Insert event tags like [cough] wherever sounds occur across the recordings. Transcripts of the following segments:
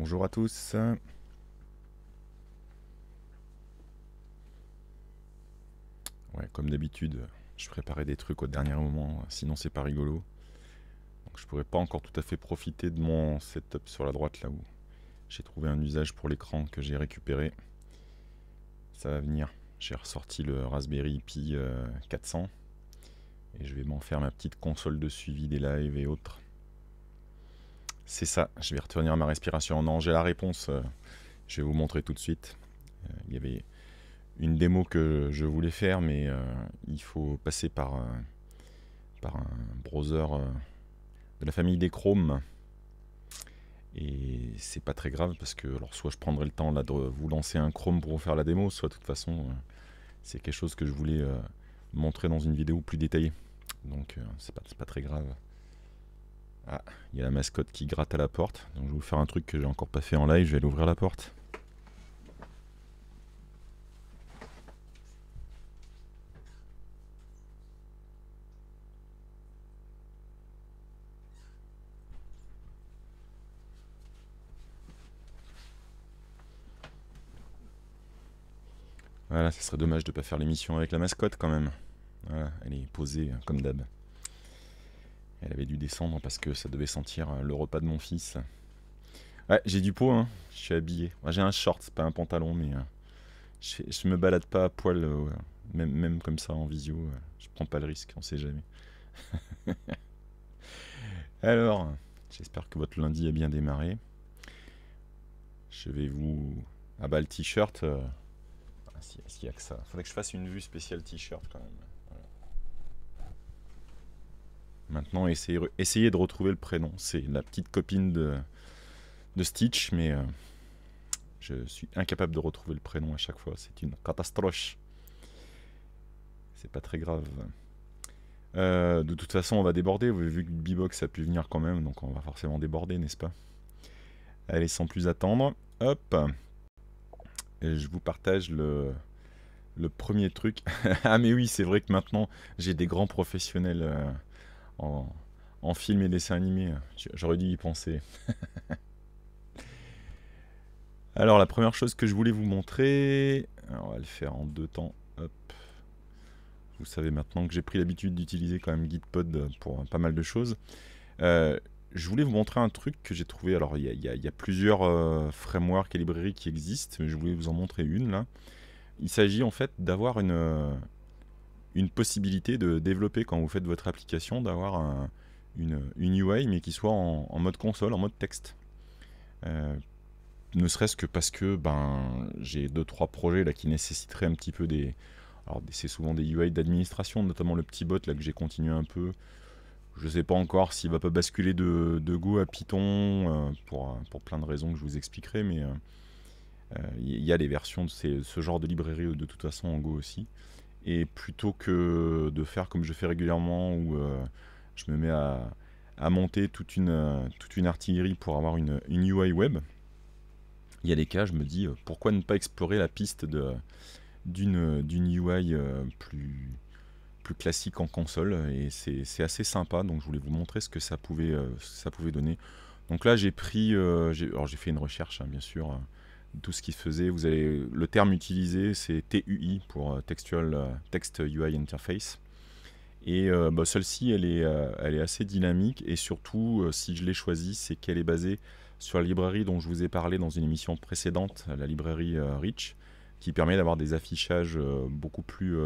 Bonjour à tous. Ouais, comme d'habitude, je préparais des trucs au dernier moment, sinon c'est pas rigolo. Donc je pourrais pas encore tout à fait profiter de mon setup sur la droite là où j'ai trouvé un usage pour l'écran que j'ai récupéré. Ça va venir. J'ai ressorti le Raspberry Pi 400 euh, et je vais m'en faire ma petite console de suivi des lives et autres. C'est ça, je vais retenir à ma respiration. Non, j'ai la réponse, euh, je vais vous montrer tout de suite. Euh, il y avait une démo que je voulais faire, mais euh, il faut passer par, par un browser de la famille des Chrome. Et c'est pas très grave parce que alors soit je prendrai le temps là de vous lancer un Chrome pour vous faire la démo, soit de toute façon c'est quelque chose que je voulais montrer dans une vidéo plus détaillée. Donc c'est pas, pas très grave. Ah, il y a la mascotte qui gratte à la porte. Donc je vais vous faire un truc que j'ai encore pas fait en live, je vais aller ouvrir la porte. Voilà, ce serait dommage de ne pas faire l'émission avec la mascotte quand même. Voilà, elle est posée euh, comme d'hab. Elle avait dû descendre parce que ça devait sentir euh, le repas de mon fils. Ouais, j'ai du pot, hein. Je suis habillé. Moi, j'ai un short, pas un pantalon, mais euh, je, me balade pas à poil, euh, même, même comme ça en visio. je prends pas le risque, on sait jamais. [laughs] Alors, j'espère que votre lundi a bien démarré. Je vais vous. Ah bah, le t-shirt. Ah, ce qu'il y a que ça. Faudrait que je fasse une vue spéciale t-shirt quand même. Maintenant, essayez, de retrouver le prénom. C'est la petite copine de, Stitch, mais euh, je suis incapable de retrouver le prénom à chaque fois. C'est une catastrophe. C'est pas très grave. Euh, de toute façon, on va déborder. Vous avez Vu que B-Box a pu venir quand même, donc on va forcément déborder, n'est-ce pas Allez, sans plus attendre, hop Je vous partage le, premier truc. [laughs] ah, mais oui, c'est vrai que maintenant, j'ai des grands professionnels. Euh, en, film et dessin animé. J'aurais dû y penser. [laughs] Alors la première chose que je voulais vous montrer, on va le faire en deux temps. Vous savez maintenant que j'ai pris l'habitude d'utiliser quand même GitPod pour pas mal de choses. Euh, je voulais vous montrer un truc que j'ai trouvé. Alors, il y, a, plusieurs euh, frameworks et librairies qui existent. mais Je voulais vous en montrer une là. Il s'agit en fait d'avoir une, euh, une possibilité de développer quand vous faites votre application, d'avoir une, une, UI mais qui soit en, mode console, en mode texte. Euh, ne serait-ce que parce que ben, j'ai deux trois projets là qui nécessiteraient un petit peu des. Alors c'est souvent des UI d'administration, notamment le petit bot là que j'ai continué un peu. Je ne sais pas encore s'il va pas basculer de, de Go à Python euh, pour, plein de raisons que je vous expliquerai, mais euh, il y a des versions de ce genre de librairie de toute façon en Go aussi. Et plutôt que de faire comme je fais régulièrement, où euh, je me mets à, monter euh, toute une, artillerie pour avoir une, UI web, il y a des cas, je me dis, euh, pourquoi ne pas explorer la piste d'une UI plus, classique en console et c'est assez sympa donc je voulais vous montrer ce que ça pouvait, donner donc là j'ai pris alors j'ai fait une recherche hein, bien sûr tout ce qui faisait. Vous allez, le terme utilisé, c'est TUI pour euh, Textual euh, Text UI Interface. Et euh, bah, celle-ci, elle, est, elle est assez dynamique et surtout, si je l'ai choisi c'est qu'elle est basée sur la librairie dont je vous ai parlé dans une émission précédente, la librairie Rich, qui permet d'avoir des affichages beaucoup plus,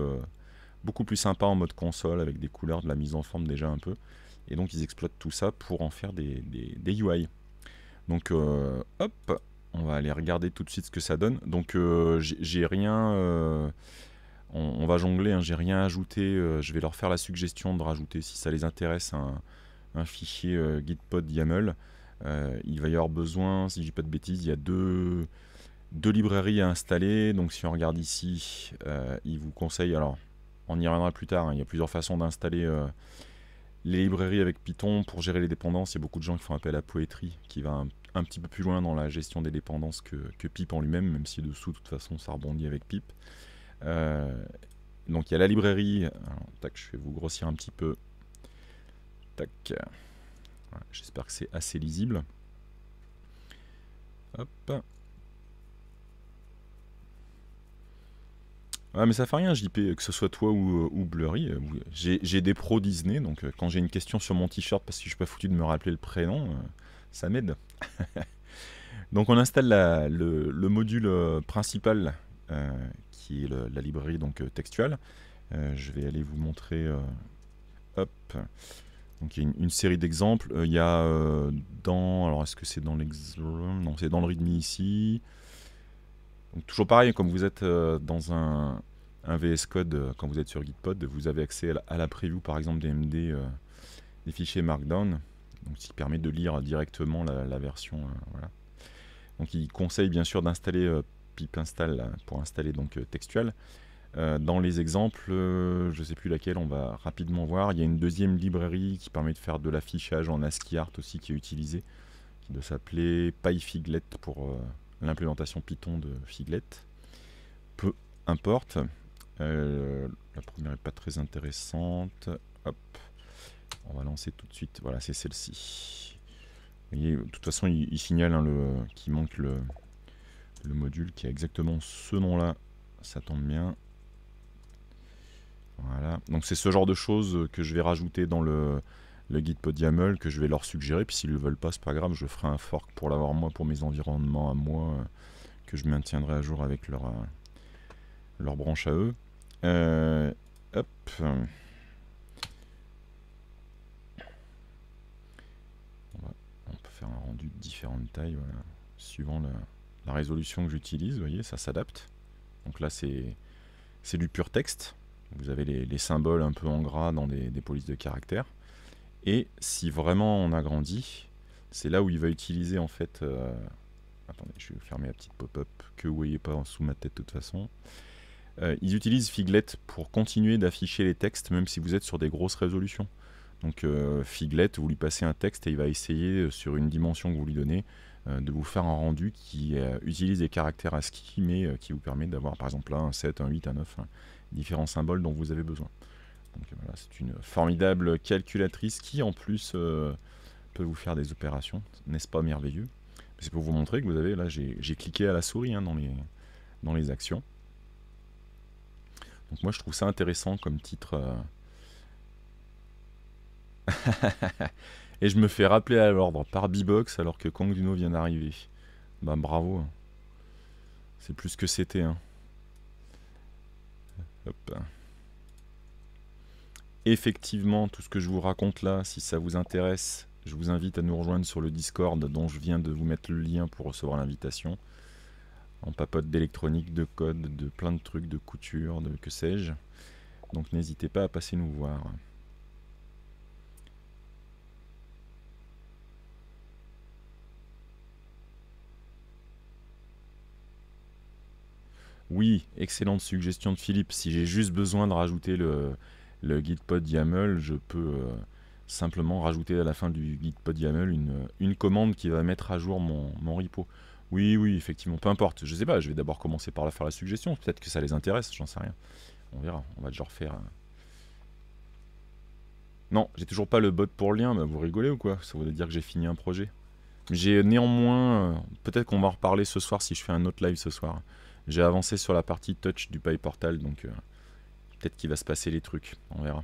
beaucoup plus sympas en mode console avec des couleurs, de la mise en forme déjà un peu. Et donc, ils exploitent tout ça pour en faire des, des, des UI. Donc, hop, on va aller regarder tout de suite ce que ça donne. Donc euh, j'ai rien, euh, on, va jongler, hein. j'ai rien ajouté. Euh, je vais leur faire la suggestion de rajouter si ça les intéresse un, fichier gitpod YAML. il va y avoir besoin, si je dis pas de bêtises, il y a deux, librairies à installer. Donc si on regarde ici, il vous conseille, alors on y reviendra plus tard, hein. il y a plusieurs façons d'installer les librairies avec Python pour gérer les dépendances. Il y a beaucoup de gens qui font appel à Poetry qui va un un petit peu plus loin dans la gestion des dépendances que, Pipe Pip en lui-même, même si dessous, de toute façon, ça rebondit avec Pip. Euh, donc il y a la librairie. tac, je vais vous grossir un petit peu. Tac. J'espère que c'est assez lisible. Hop. Ah, mais ça fait rien, JP, que ce soit toi ou, euh, Blurry. Euh, j'ai des pros Disney, donc quand j'ai une question sur mon t-shirt parce que je suis pas foutu de me rappeler le prénom, ça m'aide. [laughs] donc on installe le, module euh, principal euh, qui est la librairie donc euh, textuelle. je vais aller vous montrer. hop. Donc il y a une, série d'exemples. Il y a dans. Alors est-ce que c'est dans l'exemple Non, c'est dans le readme ici. toujours pareil, comme vous êtes dans un, VS Code, quand vous êtes sur Gitpod, vous avez accès à la, preview par exemple des MD, des fichiers Markdown ce qui permet de lire directement la, version. Euh, donc il conseille bien sûr d'installer euh, pip install euh, pour installer donc textual. dans les exemples, je ne sais plus laquelle, on va rapidement voir. Il y a une deuxième librairie qui permet de faire de l'affichage en ASCII art aussi qui est utilisée, qui doit s'appeler PyFiglet pour l'implémentation Python de Figlet. Peu importe. la première n'est pas très intéressante. Hop. On va lancer tout de suite. Voilà, c'est celle-ci. Vous voyez, de toute façon, il, signale hein, qu'il manque le, module qui a exactement ce nom-là. Ça tombe bien. Voilà. Donc c'est ce genre de choses que je vais rajouter dans le, le guide YAML que je vais leur suggérer. Puis s'ils ne le veulent pas, c'est pas grave, je ferai un fork pour l'avoir moi, pour mes environnements à moi, euh, que je maintiendrai à jour avec leur, euh, leur branche à eux. Euh, hop. un rendu de différentes tailles, suivant la, résolution que j'utilise, vous voyez, ça s'adapte. Donc là, c'est du pur texte. Vous avez les, symboles un peu en gras dans des, polices de caractère. Et si vraiment on agrandit, c'est là où il va utiliser en fait... Euh, attendez, je vais fermer la petite pop-up que vous voyez pas sous ma tête de toute façon. Euh, ils utilisent Figlet pour continuer d'afficher les textes même si vous êtes sur des grosses résolutions. Donc euh, Figlette, vous lui passez un texte et il va essayer euh, sur une dimension que vous lui donnez euh, de vous faire un rendu qui utilise des caractères ASCII mais qui vous permet d'avoir par exemple un 7, un 8, un 9, hein, différents symboles dont vous avez besoin. Donc voilà, c'est une formidable calculatrice qui en plus peut vous faire des opérations, n'est-ce pas merveilleux C'est pour vous montrer que vous avez, là j'ai cliqué à la souris hein, dans, les, dans les actions. Donc moi je trouve ça intéressant comme titre, [laughs] et je me fais rappeler à l'ordre par B-Box alors que Kang vient d'arriver. Bah bravo. Hein. C'est plus que c'était. Hein. Effectivement, tout ce que je vous raconte là, si ça vous intéresse, je vous invite à nous rejoindre sur le Discord dont je viens de vous mettre le lien pour recevoir l'invitation. En papote d'électronique, de code, de plein de trucs, de couture, de que sais-je. Donc n'hésitez pas à passer nous voir. Oui, excellente suggestion de Philippe. Si j'ai juste besoin de rajouter le, le guide YAML, je peux euh, simplement rajouter à la fin du guide YAML une, commande qui va mettre à jour mon, mon repo. Oui, oui, effectivement, peu importe. Je sais pas, je vais d'abord commencer par la faire la suggestion. Peut-être que ça les intéresse, j'en sais rien. On verra, on va déjà refaire. Euh. Non, j'ai toujours pas le bot pour le lien, bah, vous rigolez ou quoi Ça voudrait dire que j'ai fini un projet. J'ai néanmoins, euh, peut-être qu'on va en reparler ce soir si je fais un autre live ce soir. J'ai avancé sur la partie touch du Pi Portal, donc euh, peut-être qu'il va se passer les trucs, on verra.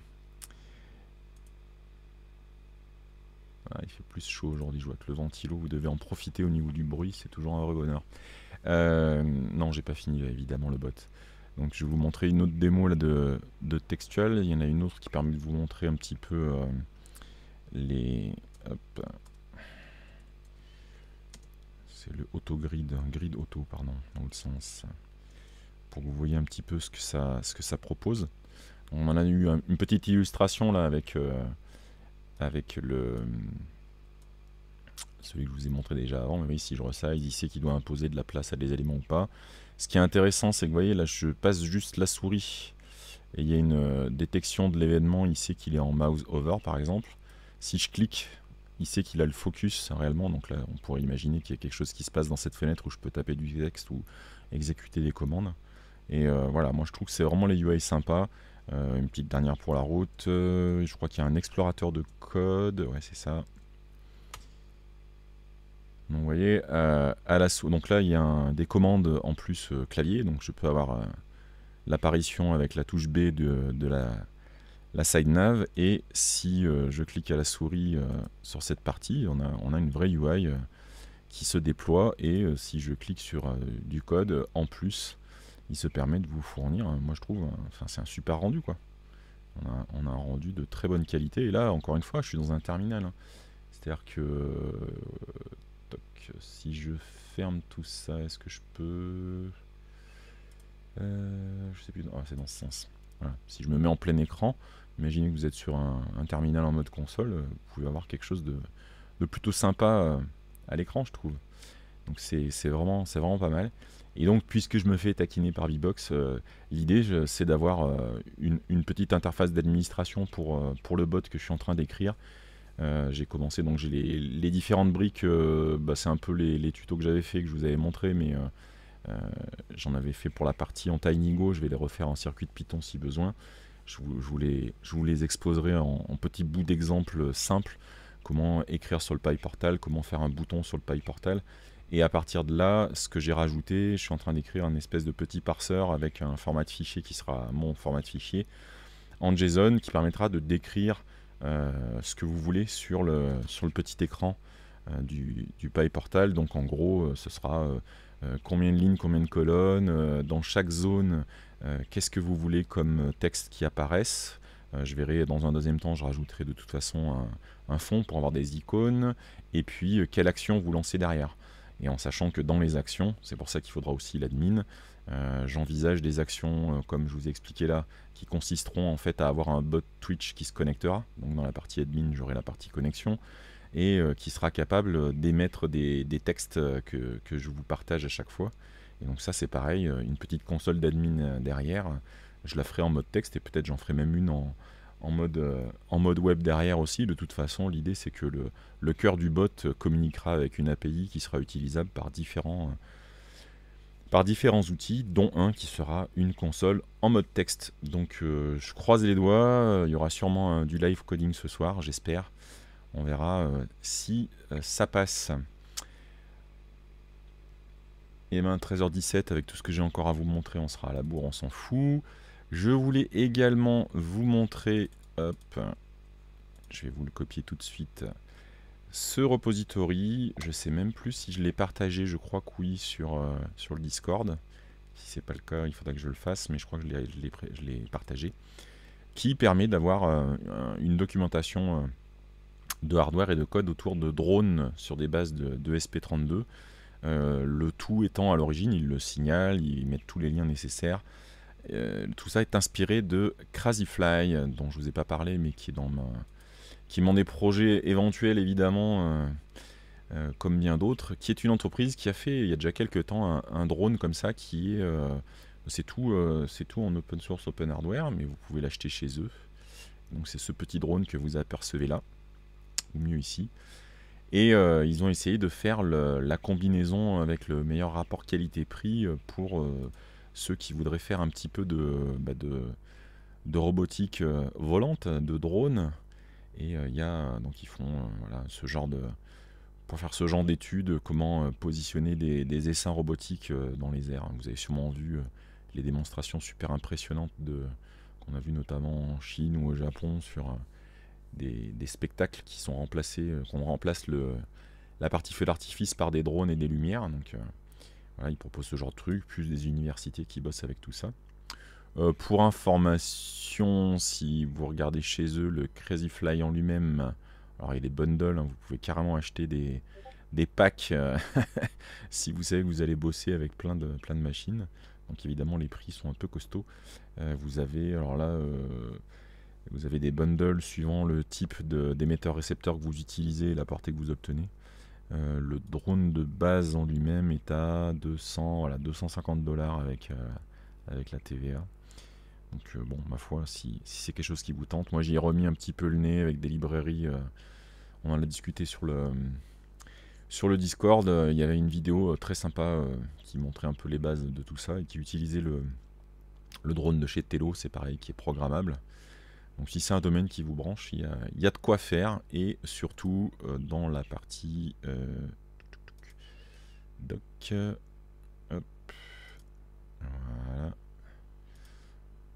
Ah, il fait plus chaud aujourd'hui, je vois que le ventilo, vous devez en profiter au niveau du bruit, c'est toujours un vrai euh, non, j'ai pas fini évidemment le bot. Donc je vais vous montrer une autre démo là, de, de textual, il y en a une autre qui permet de vous montrer un petit peu euh, les c'est le auto grid grid auto, pardon, dans le sens, pour que vous voyez un petit peu ce que ça, ce que ça propose. On en a eu une petite illustration là avec, euh, avec le celui que je vous ai montré déjà avant, mais oui, si je resize, ici qui doit imposer de la place à des éléments ou pas. Ce qui est intéressant, c'est que vous voyez, là je passe juste la souris et il y a une euh, détection de l'événement ici qu'il est en mouse over par exemple. Si je clique, il sait qu'il a le focus réellement, donc là on pourrait imaginer qu'il y a quelque chose qui se passe dans cette fenêtre où je peux taper du texte ou exécuter des commandes. Et euh, voilà, moi je trouve que c'est vraiment les UI sympas. Euh, une petite dernière pour la route. Euh, je crois qu'il y a un explorateur de code. Ouais, c'est ça. Donc vous voyez, à la donc là il y a des commandes en plus clavier, donc je peux avoir l'apparition avec la touche B de, de la la side nav. Et si euh, je clique à la souris euh, sur cette partie, on a, on a une vraie UI euh, qui se déploie. Et si je clique sur du code, en plus, il se permet de vous fournir, moi je trouve, enfin c'est un super rendu quoi. On a, un rendu de très bonne qualité. Et là, encore une fois, je suis dans un terminal. Hein. C'est-à-dire que si je ferme tout ça, est-ce que je peux. je sais plus. Ah, c'est dans ce sens. Si je me mets en plein écran, Imaginez que vous êtes sur un, terminal en mode console, euh, vous pouvez avoir quelque chose de, plutôt sympa euh, à l'écran, je trouve. Donc c'est vraiment, vraiment pas mal. Et donc, puisque je me fais taquiner par Vbox, euh, l'idée c'est d'avoir une, petite interface d'administration pour, le bot que je suis en train d'écrire. j'ai commencé, donc j'ai les, différentes briques, bah, c'est un peu les, les tutos que j'avais fait, que je vous avais montré, mais j'en avais fait pour la partie en TinyGo, je vais les refaire en circuit de Python si besoin. Je vous, les, exposerai en, petits bouts d'exemples simples. Comment écrire sur le PyPortal, Portal, comment faire un bouton sur le PyPortal Portal. Et à partir de là, ce que j'ai rajouté, je suis en train d'écrire un espèce de petit parseur avec un format de fichier qui sera mon format de fichier en JSON qui permettra de décrire euh, ce que vous voulez sur le, sur le petit écran euh, du, du Portal. Donc en gros, euh, ce sera combien de lignes, combien de colonnes, dans chaque zone, euh, qu'est-ce que vous voulez comme euh, texte qui apparaissent euh, je verrai dans un deuxième temps, je rajouterai de toute façon un, fond pour avoir des icônes, et puis quelle action vous lancez derrière. Et en sachant que dans les actions, c'est pour ça qu'il faudra aussi l'admin, j'envisage des actions, comme je vous ai expliqué là, qui consisteront en fait à avoir un bot Twitch qui se connectera. Donc dans la partie admin, j'aurai la partie connexion, et qui sera capable d'émettre des, textes que, je vous partage à chaque fois. Et donc ça c'est pareil, euh, une petite console d'admin euh, derrière, je la ferai en mode texte et peut-être j'en ferai même une en, mode, euh, en mode web derrière aussi. De toute façon, l'idée c'est que le, le, cœur du bot communiquera avec une API qui sera utilisable par différents, par différents outils, dont un qui sera une console en mode texte. Donc je croise les doigts, il y aura sûrement du live coding ce soir, j'espère. On verra si ça passe. Et eh ben 13h17, avec tout ce que j'ai encore à vous montrer, on sera à la bourre, on s'en fout. Je voulais également vous montrer, hop, je vais vous le copier tout de suite, ce repository. Je sais même plus si je l'ai partagé, je crois que oui, sur, euh, sur le Discord. Si c'est pas le cas, il faudra que je le fasse, mais je crois que je l'ai partagé. Qui permet d'avoir euh, une documentation euh, de hardware et de code autour de drones sur des bases de SP32. Euh, le tout étant à l'origine, ils le signalent, ils mettent tous les liens nécessaires. Euh, tout ça est inspiré de Crazyfly dont je vous ai pas parlé, mais qui est dans ma, qui m'en des projets éventuels évidemment, euh, comme bien d'autres, qui est une entreprise qui a fait il y a déjà quelques temps un, drone comme ça qui est. c'est tout, c'est tout en open source, open hardware, mais vous pouvez l'acheter chez eux. Donc c'est ce petit drone que vous apercevez là, ou mieux ici, et euh, ils ont essayé de faire la combinaison avec le meilleur rapport qualité-prix euh, pour euh, ceux qui voudraient faire un petit peu de, bah, robotique volante, de drone. Et il y a, donc ils font ce genre de, pour faire ce genre d'études, comment positionner des, essaims robotiques dans les airs. Hein. Vous avez sûrement vu les démonstrations super impressionnantes qu'on a vues notamment en Chine ou au Japon sur des, spectacles qui sont remplacés, euh, qu'on remplace le, la partie feu d'artifice par des drones et des lumières. Donc euh, voilà, ils proposent ce genre de trucs. plus des universités qui bossent avec tout ça. Euh, pour information, si vous regardez chez eux le Crazy Fly en lui-même, alors il est bundle, hein, vous pouvez carrément acheter des, des packs [laughs] si vous savez que vous allez bosser avec plein de, plein de machines. Donc évidemment les prix sont un peu costauds. vous avez alors là vous avez des bundles suivant le type d'émetteur-récepteur que vous utilisez et la portée que vous obtenez. Euh, le drone de base en lui-même est à 200, voilà, 250 dollars avec, euh, avec la TVA. Donc euh, bon, ma foi, si, c'est quelque chose qui vous tente, moi j'y ai remis un petit peu le nez avec des librairies. on en a discuté sur le, sur le Discord. Il y avait une vidéo très sympa qui montrait un peu les bases de tout ça et qui utilisait le, le drone de chez Telo, c'est pareil, qui est programmable. Donc si c'est un domaine qui vous branche, il y a, de quoi faire. Et surtout euh, dans la partie euh, doc. Voilà.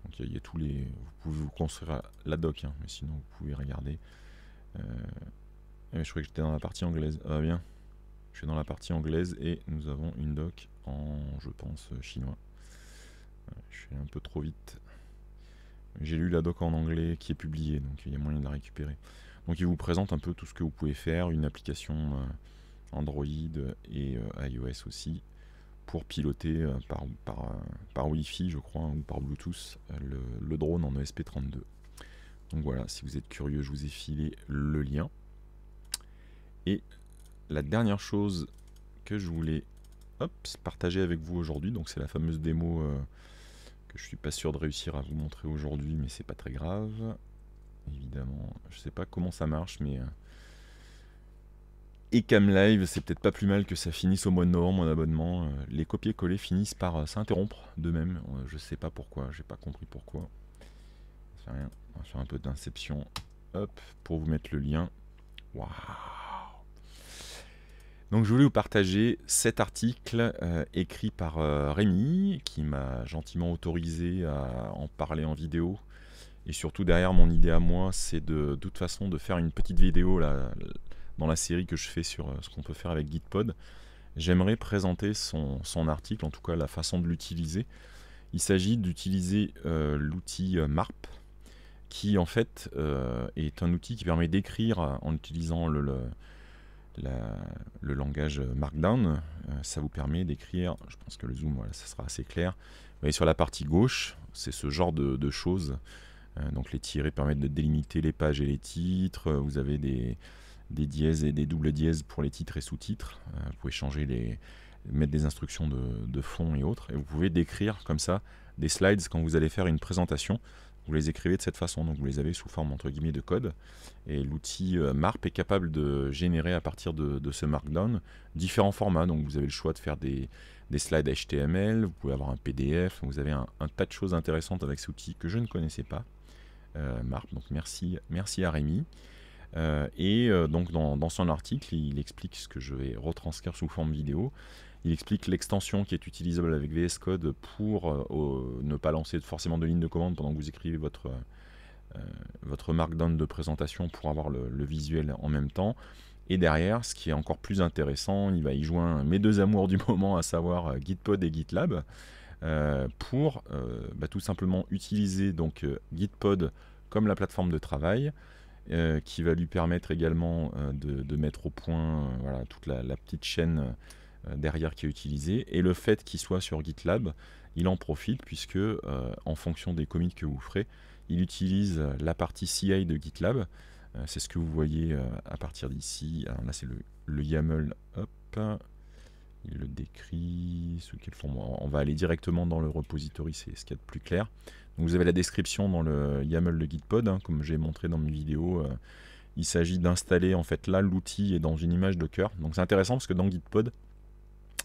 Donc il y, a tous les. Vous pouvez vous construire la doc, hein, mais sinon vous pouvez regarder. Euh, ah, je croyais que j'étais dans la partie anglaise. Ah bien. Je suis dans la partie anglaise et nous avons une doc en je pense chinois. Je suis un peu trop vite. J'ai lu la doc en anglais qui est publiée, donc il y a moyen de la récupérer. Donc il vous présente un peu tout ce que vous pouvez faire, une application euh, Android et euh, iOS aussi, pour piloter euh, par, Wi-Fi, je crois, ou par Bluetooth, le, drone en ESP32. Donc voilà, si vous êtes curieux, je vous ai filé le lien. Et la dernière chose que je voulais partager avec vous aujourd'hui, donc c'est la fameuse démo. Je je suis pas sûr de réussir à vous montrer aujourd'hui, mais c'est pas très grave. Évidemment, je sais pas comment ça marche, mais et euh, Cam Live, c'est peut-être pas plus mal que ça finisse au mois de novembre en abonnement. Euh, les copier-coller finissent par euh, s'interrompre d'eux-mêmes. Je sais pas pourquoi, j'ai pas compris pourquoi. fait rien. On va faire un peu d'inception. Hop, pour vous mettre le lien. Waouh donc je voulais vous partager cet article euh, écrit par euh, Rémi, qui m'a gentiment autorisé à en parler en vidéo. Et surtout derrière mon idée à moi, c'est de, toute façon de faire une petite vidéo là, dans la série que je fais sur euh, ce qu'on peut faire avec Gitpod. J'aimerais présenter son, article, en tout cas la façon de l'utiliser. Il s'agit d'utiliser l'outil MARP, qui en fait est un outil qui permet d'écrire en utilisant le le langage Markdown. Euh, ça vous permet d'écrire, je pense que le zoom, ça sera assez clair. Vous voyez, sur la partie gauche, c'est ce genre de, choses. Euh, donc les tirés permettent de délimiter les pages et les titres. Vous avez des, des dièses et des doubles dièses pour les titres et sous-titres. Euh, vous pouvez changer les, mettre des instructions de, fond et autres. Et vous pouvez décrire comme ça des slides quand vous allez faire une présentation vous les écrivez de cette façon, donc vous les avez sous forme entre guillemets de code. Et l'outil euh, MARP est capable de générer à partir de, ce Markdown différents formats. Donc vous avez le choix de faire des, slides HTML, vous pouvez avoir un PDF, vous avez un, tas de choses intéressantes avec cet outil que je ne connaissais pas, euh, MARP. Donc merci, merci à Rémi. Euh, et donc dans, son article, il explique ce que je vais retranscrire sous forme vidéo. Il explique l'extension qui est utilisable avec VS Code pour euh, ne pas lancer forcément de lignes de commande pendant que vous écrivez votre, euh, euh, votre markdown de présentation pour avoir le, visuel en même temps. Et derrière, ce qui est encore plus intéressant, il va y joindre mes deux amours du moment, à savoir Gitpod et GitLab, pour bah, tout simplement utiliser donc Gitpod comme la plateforme de travail, qui va lui permettre également de, mettre au point toute la petite chaîne euh, derrière qui est utilisé. Et le fait qu'il soit sur GitLab, il en profite puisque euh, en fonction des commits que vous ferez, il utilise euh, la partie CI de GitLab. c'est ce que vous voyez à partir d'ici. là c'est le, YAML. Hop. Il le décrit ce qu'il format. On va aller directement dans le repository, c'est ce qu'il y a de plus clair. vous avez la description dans le YAML de Gitpod, hein, comme j'ai montré dans mes vidéos. il s'agit d'installer en fait là l'outil est dans une image Docker. Donc c'est intéressant parce que dans Gitpod,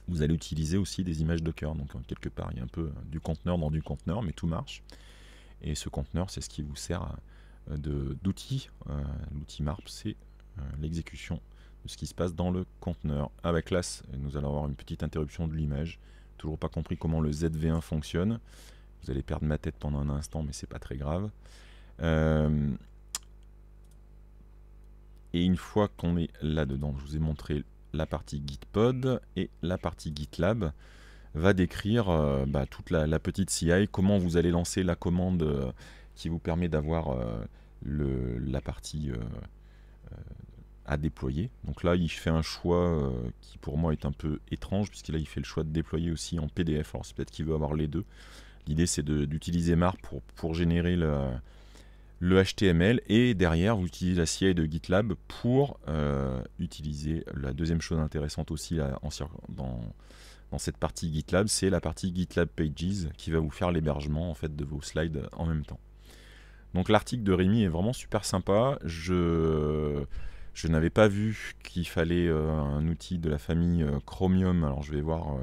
vous allez utiliser aussi des images Docker. Donc quelque part, il y a un peu du conteneur dans du conteneur, mais tout marche. Et ce conteneur, c'est ce qui vous sert euh, d'outil. Euh, l'outil MARP, c'est euh, l'exécution de ce qui se passe dans le conteneur. Avec ah bah, l'AS, nous allons avoir une petite interruption de l'image. Toujours pas compris comment le ZV1 fonctionne. Vous allez perdre ma tête pendant un instant, mais c'est pas très grave. et une fois qu'on est là-dedans, je vous ai montré la partie Gitpod et la partie GitLab va décrire euh, bah, toute la, petite CI, comment vous allez lancer la commande euh, qui vous permet d'avoir euh, la partie à déployer. Donc là, il fait un choix qui pour moi est un peu étrange, puisqu'il il fait le choix de déployer aussi en PDF. Alors c'est peut-être qu'il veut avoir les deux. L'idée c'est d'utiliser MAR pour, pour générer le le HTML et derrière vous utilisez la CI de GitLab pour euh, utiliser la deuxième chose intéressante aussi dans, cette partie GitLab, c'est la partie GitLab Pages qui va vous faire l'hébergement en fait de vos slides en même temps. Donc l'article de Rémi est vraiment super sympa. Je, je n'avais pas vu qu'il fallait euh, un outil de la famille euh, Chromium. Alors je vais voir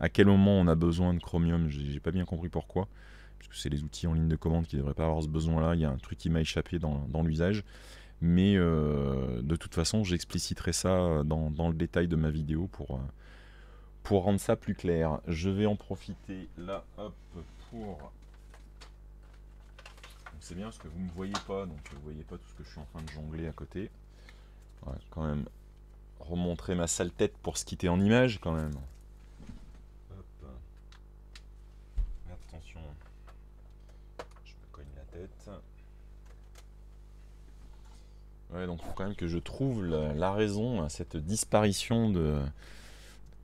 à quel moment on a besoin de Chromium. J'ai pas bien compris pourquoi parce que c'est les outils en ligne de commande qui ne devraient pas avoir ce besoin-là. Il y a un truc qui m'a échappé dans, l'usage. Mais euh, de toute façon, j'expliciterai ça dans, le détail de ma vidéo euh, pour, rendre ça plus clair. Je vais en profiter là, hop, pour... C'est bien parce que vous ne me voyez pas, donc vous ne voyez pas tout ce que je suis en train de jongler à côté. Ouais, quand même remontrer ma sale tête pour se quitter en image quand même. Ouais, donc faut quand même que je trouve la, raison à cette disparition de.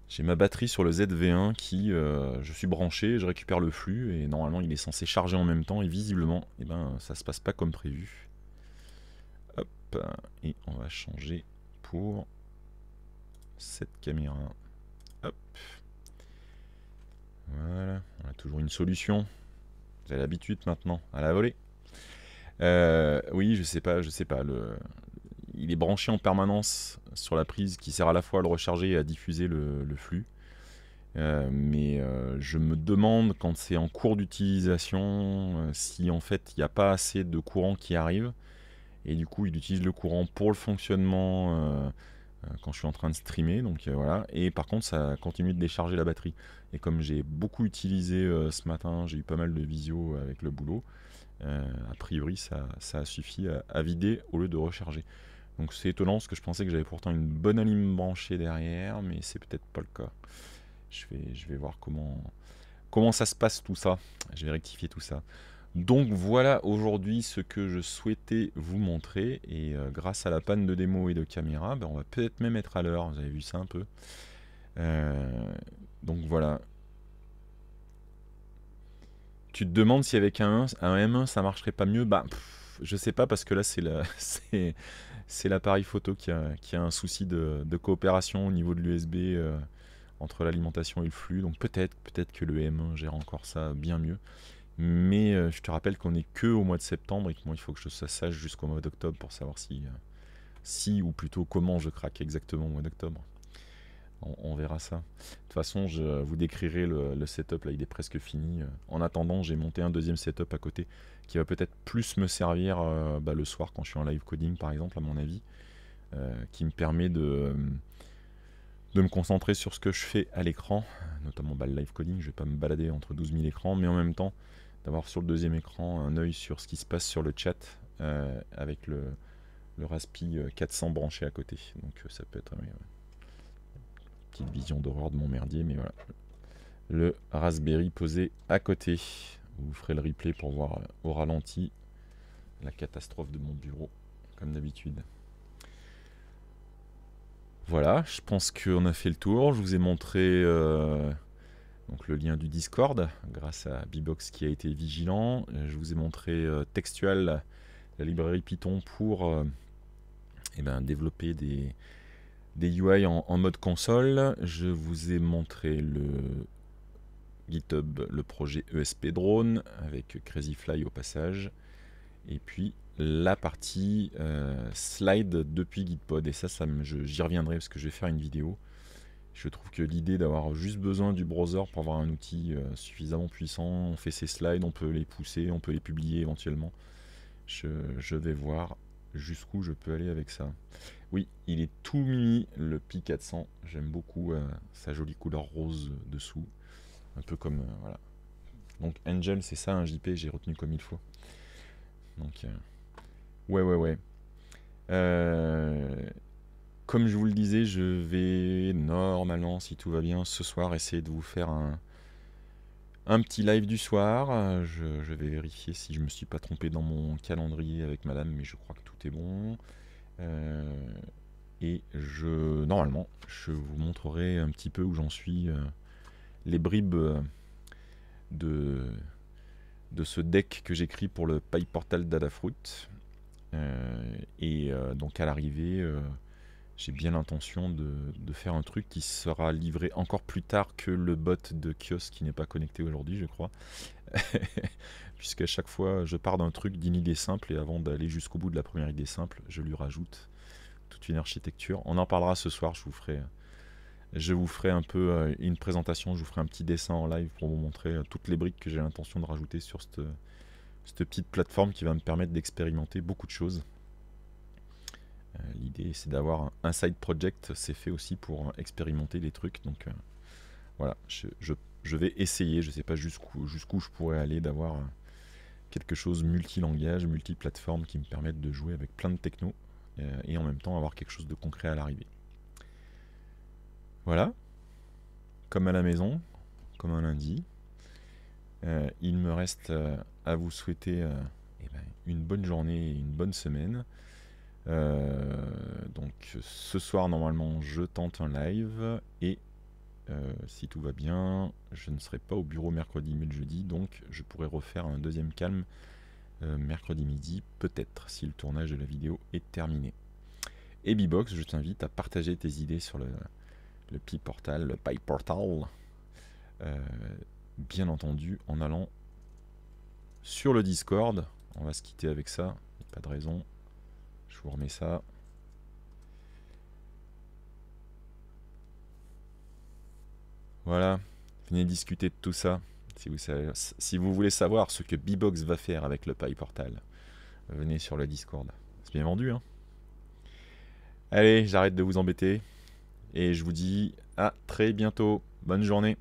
J'ai ma batterie sur le ZV1 qui, euh, je suis branché, je récupère le flux et normalement il est censé charger en même temps et visiblement, et eh ben ça se passe pas comme prévu. Hop, et on va changer pour cette caméra. Hop. Voilà, on a toujours une solution l'habitude maintenant à la volée. Euh, oui, je sais pas, je sais pas. Le... Il est branché en permanence sur la prise qui sert à la fois à le recharger et à diffuser le, flux. Euh, mais euh, je me demande quand c'est en cours d'utilisation si en fait il n'y a pas assez de courant qui arrive et du coup il utilise le courant pour le fonctionnement euh, quand je suis en train de streamer. Donc euh, voilà. Et par contre, ça continue de décharger la batterie. Et comme j'ai beaucoup utilisé euh, ce matin, j'ai eu pas mal de visio avec le boulot. a priori, ça, ça a suffi à, vider au lieu de recharger. Donc c'est étonnant parce que je pensais que j'avais pourtant une bonne alim branchée derrière, mais c'est peut-être pas le cas. Je vais, je vais voir comment, comment ça se passe tout ça. Je vais rectifier tout ça. Donc voilà aujourd'hui ce que je souhaitais vous montrer et euh, grâce à la panne de démo et de caméra, ben, on va peut-être même être à l'heure, vous avez vu ça un peu. Euh, donc voilà. Tu te demandes si avec un, M1 ça marcherait pas mieux Bah ne je sais pas parce que là c'est [laughs] l'appareil photo qui a, un souci de, coopération au niveau de l'USB euh, entre l'alimentation et le flux. Donc peut-être, peut-être que le M1 gère encore ça bien mieux. Mais euh, je te rappelle qu'on est que au mois de septembre et que moi, il faut que je sache jusqu'au mois d'octobre pour savoir euh, si, ou plutôt comment je craque exactement au mois d'octobre. On, verra ça. De toute façon, je vous décrirai le, setup, là, il est presque fini. Euh. En attendant, j'ai monté un deuxième setup à côté qui va peut-être plus me servir bah, le soir quand je suis en live coding, par exemple, à mon avis, qui me permet de me concentrer sur ce que je fais à l'écran, notamment bah, le live coding, je ne vais pas me balader entre 12 000 écrans, mais en même temps, d'avoir sur le deuxième écran un œil sur ce qui se passe sur le chat euh, avec le, le Raspi 400 euh, branché à côté. Donc euh, ça peut être une petite vision d'horreur de mon merdier, mais voilà. Le Raspberry posé à côté. Vous ferez le replay pour voir au ralenti la catastrophe de mon bureau, comme d'habitude. Voilà, je pense qu'on a fait le tour. Je vous ai montré donc le lien du Discord, grâce à Bibox qui a été vigilant. Euh, je vous ai montré euh, textual la librairie Python pour euh, eh ben, développer des, UI en, mode console. Je vous ai montré le GitHub, le projet ESP Drone avec CrazyFly au passage. Et puis la partie slide depuis Gitpod. Et ça j'y reviendrai parce que je vais faire une vidéo je trouve que l'idée d'avoir juste besoin du browser pour avoir un outil euh, suffisamment puissant, on fait ses slides, on peut les pousser, on peut les publier éventuellement. Je, vais voir jusqu'où je peux aller avec ça. Oui, il est tout mini le Pi 400. J'aime beaucoup euh, sa jolie couleur rose dessous. Un peu comme. Euh, voilà. Donc Angel, c'est ça un JP, j'ai retenu comme il faut. Donc. Ouais, ouais, ouais, ouais comme je vous le disais, je vais normalement, si tout va bien, ce soir essayer de vous faire un, petit live du soir. Euh, je, vais vérifier si je ne me suis pas trompé dans mon calendrier avec madame, mais je crois que tout est bon. Euh, et je, normalement, je vous montrerai un petit peu où j'en suis, euh, les bribes de, de ce deck que j'écris pour le Pie Portal Dadafruit. et donc à l'arrivée, j'ai bien l'intention de, faire un truc qui sera livré encore plus tard que le bot de kiosque qui n'est pas connecté aujourd'hui, je crois. [laughs] Puisqu'à chaque fois, je pars d'un truc d'une idée simple et avant d'aller jusqu'au bout de la première idée simple, je lui rajoute toute une architecture. On en parlera ce soir, je vous ferai, je vous ferai un peu euh, une présentation, je vous ferai un petit dessin en live pour vous montrer euh, toutes les briques que j'ai l'intention de rajouter sur cette petite plateforme qui va me permettre d'expérimenter beaucoup de choses. Euh, l'idée, c'est d'avoir un side project, c'est fait aussi pour expérimenter des trucs. Donc euh, voilà, je, vais essayer, je ne sais pas jusqu'où je pourrais aller, d'avoir euh, quelque chose multilangage, multiplateforme qui me permette de jouer avec plein de techno et en même temps avoir quelque chose de concret à l'arrivée. Voilà, comme à la maison, comme un lundi. il me reste à vous souhaiter eh ben, une bonne journée et une bonne semaine. Euh, donc ce soir normalement je tente un live et euh, si tout va bien je ne serai pas au bureau mercredi midi, jeudi donc je pourrais refaire un deuxième calme euh, mercredi midi peut-être si le tournage de la vidéo est terminé. Et Bibox, je t'invite à partager tes idées sur le, Pi Portal, bien entendu en allant sur le Discord. On va se quitter avec ça, pas de raison. Je vous remets ça. Voilà, venez discuter de tout ça. Si vous, voulez savoir ce que Bbox va faire avec le Pi Portal, venez sur le Discord. C'est bien vendu, hein. Allez, j'arrête de vous embêter. Et je vous dis à très bientôt. Bonne journée.